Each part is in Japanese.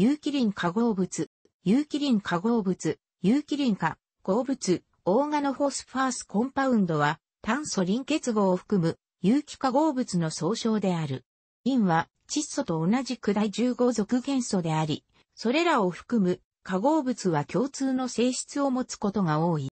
有機林化合物、有機林化合物、有機林化合物、オーガノフォスファースコンパウンドは炭素林結合を含む有機化合物の総称である。ンは窒素と同じく第15属元素であり、それらを含む化合物は共通の性質を持つことが多い。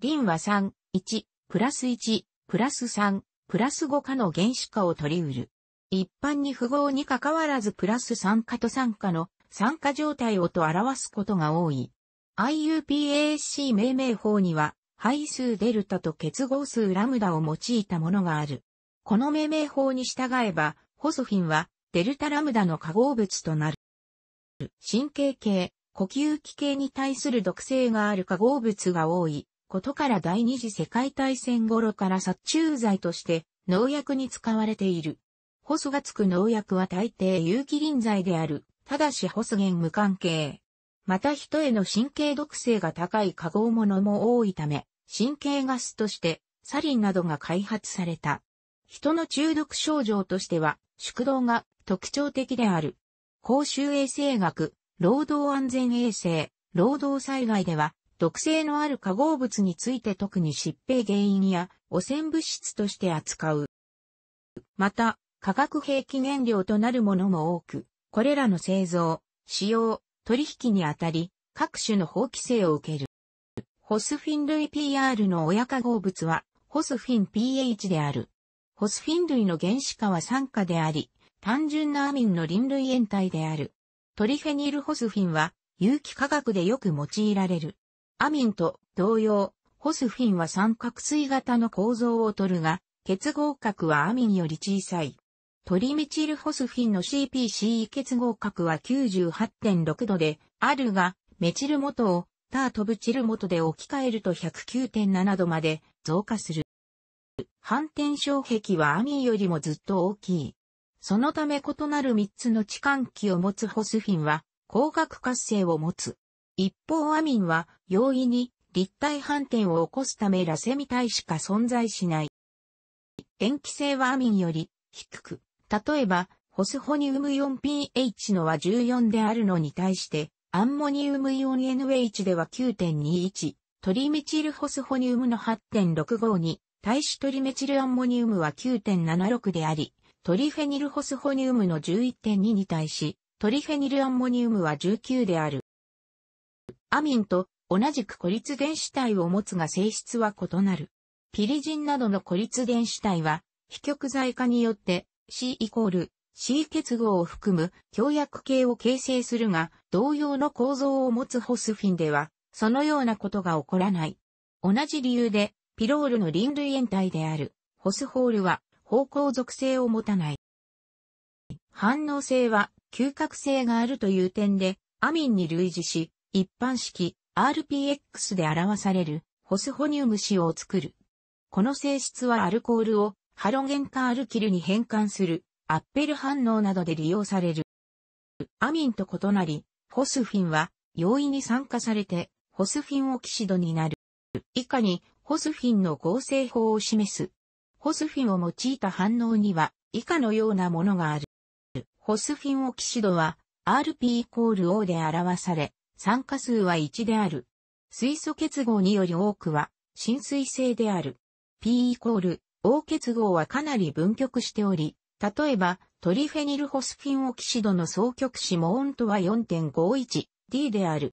リンは3、1、プラス1、プラス3、プラス5化の原子化を取り得る。一般に符号に関わらずプラス酸化と酸化の酸化状態をと表すことが多い。IUPAC 命名法には、配数デルタと結合数ラムダを用いたものがある。この命名法に従えば、ホソフィンは、デルタラムダの化合物となる。神経系、呼吸器系に対する毒性がある化合物が多いことから第二次世界大戦頃から殺虫剤として農薬に使われている。ホスがつく農薬は大抵有機輪剤である。ただしホス源無関係。また人への神経毒性が高い化合物も多いため、神経ガスとしてサリンなどが開発された。人の中毒症状としては、縮動が特徴的である。公衆衛生学、労働安全衛生、労働災害では、毒性のある化合物について特に疾病原因や汚染物質として扱う。また、化学兵器原料となるものも多く、これらの製造、使用、取引にあたり、各種の法規制を受ける。ホスフィン類 PR の親化合物は、ホスフィン PH である。ホスフィン類の原子化は酸化であり、単純なアミンの輪類塩体である。トリフェニルホスフィンは、有機化学でよく用いられる。アミンと同様、ホスフィンは三角錐型の構造をとるが、結合角はアミンより小さい。トリメチルホスフィンの CPCE 結合核は98.6度で、あるが、メチル元を、タートブチル元で置き換えると109.7度まで増加する。反転障壁はアミーよりもずっと大きい。そのため異なる3つの置換器を持つホスフィンは、光学活性を持つ。一方アミンは、容易に立体反転を起こすためラセミ体しか存在しない。塩基性はアミンより低く、例えば、ホスホニウム 4pH のは14であるのに対して、アンモニウム 4NH では9.21、トリメチルホスホニウムの8.65に、対しトリメチルアンモニウムは9.76であり、トリフェニルホスホニウムの11.2に対し、トリフェニルアンモニウムは19である。アミンと同じく孤立電子体を持つが性質は異なる。ピリジンなどの孤立電子体は、非極剤化によって C イコール C 結合を含む強薬系を形成するが、同様の構造を持つホスフィンでは、そのようなことが起こらない。同じ理由で、ピロールの臨類塩体である、ホスホールは、方向属性を持たない。反応性は、嗅覚性があるという点で、アミンに類似し、一般式、RPX で表される、ホスホニウム塩を作る。この性質はアルコールをハロゲンカールキルに変換するアッペル反応などで利用される。アミンと異なり、ホスフィンは容易に酸化されてホスフィンオキシドになる。以下にホスフィンの合成法を示す。ホスフィンを用いた反応には以下のようなものがある。ホスフィンオキシドは RP イコール O で表され、酸化数は1である。水素結合により多くは浸水性である。P イコール O 結合はかなり分極しており、例えば、トリフェニルホスフィンオキシドの双極子も温度は 4.51D である。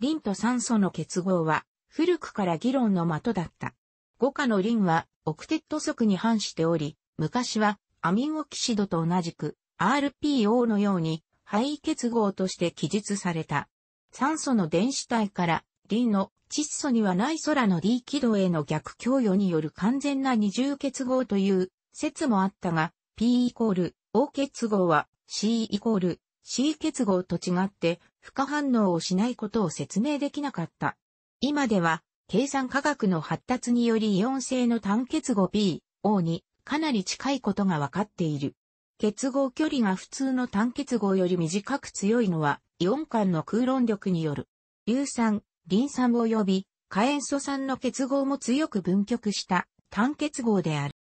リンと酸素の結合は、古くから議論の的だった。5価のリンは、オクテット則に反しており、昔は、アミンオキシドと同じく、RPO のように、肺結合として記述された。酸素の電子体から D の窒素にはない空の D 軌道への逆供与による完全な二重結合という説もあったが、P イコール O 結合は C イコール C 結合と違って不可反応をしないことを説明できなかった。今では計算科学の発達によりイオン性の単結合 P、O にかなり近いことがわかっている。結合距離が普通の単結合より短く強いのはイオン間の空論力による硫酸、リン酸及び火塩素酸の結合も強く分極した単結合である。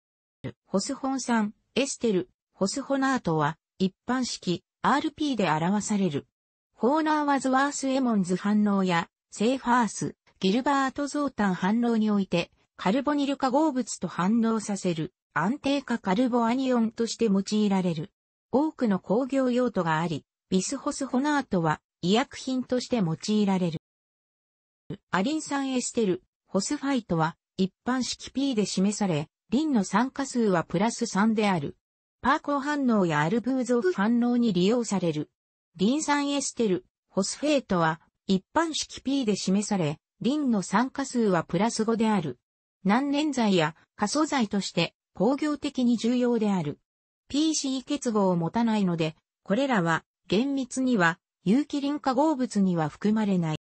ホスホン酸、エステル、ホスホナートは一般式 RP で表される。ホーナーワズワース・エモンズ反応やセーファース、ギルバート・ゾータン反応においてカルボニル化合物と反応させる安定化カルボアニオンとして用いられる。多くの工業用途があり、ビスホスホナートは医薬品として用いられる。アリン酸エステル、ホスファイトは一般式 P で示され、リンの酸化数はプラス3である。パーコー反応やアルブーゾフ反応に利用される。リン酸エステル、ホスフェートは一般式 P で示され、リンの酸化数はプラス5である。難燃剤や過素剤として工業的に重要である。PC 結合を持たないので、これらは厳密には有機リン化合物には含まれない。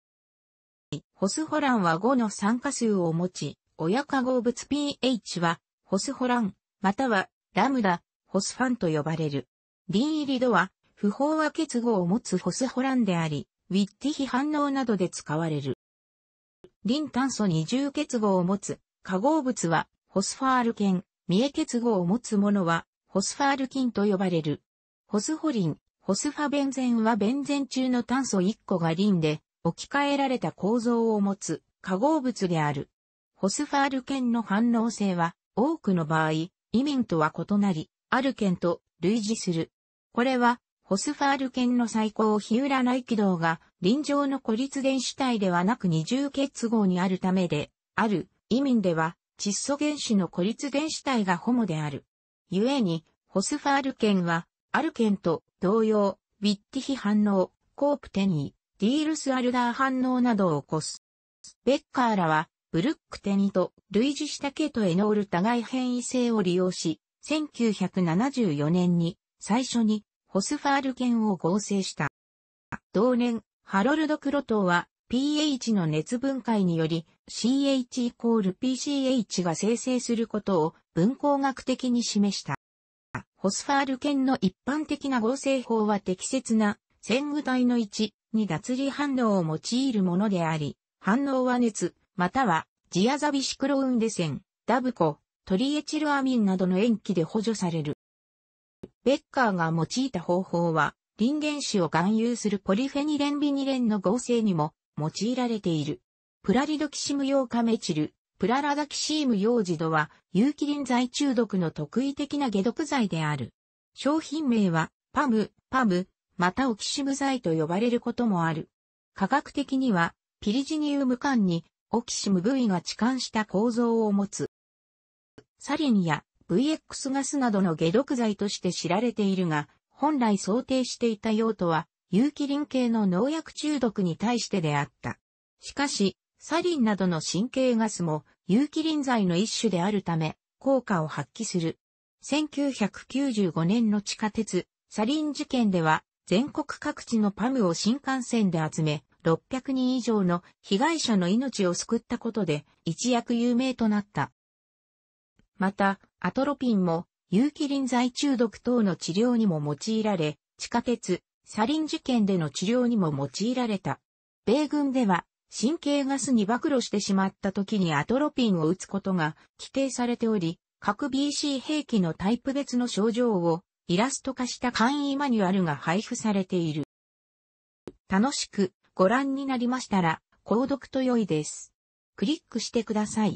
ホスホランは5の酸化数を持ち、親化合物 pH は、ホスホラン、または、ラムダ、ホスファンと呼ばれる。リン入り度は、不飽和結合を持つホスホランであり、ウィッティ非反応などで使われる。リン炭素二重結合を持つ化合物は、ホスファール圏、三重結合を持つものは、ホスファール菌と呼ばれる。ホスホリン、ホスファベンゼンはベンゼン中の炭素1個がリンで、置き換えられた構造を持つ化合物である。ホスファール圏の反応性は多くの場合、移民とは異なり、あるケと類似する。これは、ホスファール圏の最高非占い軌道が臨場の孤立原子体ではなく二重結合にあるためで、ある、移民では、窒素原子の孤立原子体がホモである。故に、ホスファール圏は、あるケと同様、ィッティヒ反応、コープテニー。ディールス・アルダー反応などを起こす。ベッカーらは、ブルックテニと類似したケトエノール互い変異性を利用し、1974年に最初にホスファール犬を合成した。同年、ハロルド・クロトーは pH の熱分解により CH イコール PCH が生成することを分光学的に示した。ホスファール犬の一般的な合成法は適切な戦具体の1、に脱離反応を用いるものであり、反応は熱、またはジアザビシクロウンデセン、ダブコ、トリエチルアミンなどの塩基で補助される。ベッカーが用いた方法は、リン原子を含有するポリフェニレンビニレンの合成にも用いられている。プラリドキシム用カメチル、プララダキシーム用ジドは、有機リン剤中毒の特異的な解毒剤である。商品名は、パム、パム、またオキシム剤と呼ばれることもある。科学的には、ピリジニウム管にオキシム部位が置換した構造を持つ。サリンや VX ガスなどの下毒剤として知られているが、本来想定していた用途は、有機リン系の農薬中毒に対してであった。しかし、サリンなどの神経ガスも有機リン剤の一種であるため、効果を発揮する。1995年の地下鉄、サリン事件では、全国各地のパムを新幹線で集め、600人以上の被害者の命を救ったことで一躍有名となった。また、アトロピンも有機リン剤中毒等の治療にも用いられ、地下鉄、サリン事件での治療にも用いられた。米軍では、神経ガスに暴露してしまった時にアトロピンを打つことが規定されており、各 BC 兵器のタイプ別の症状をイラスト化した簡易マニュアルが配布されている。楽しくご覧になりましたら、購読と良いです。クリックしてください。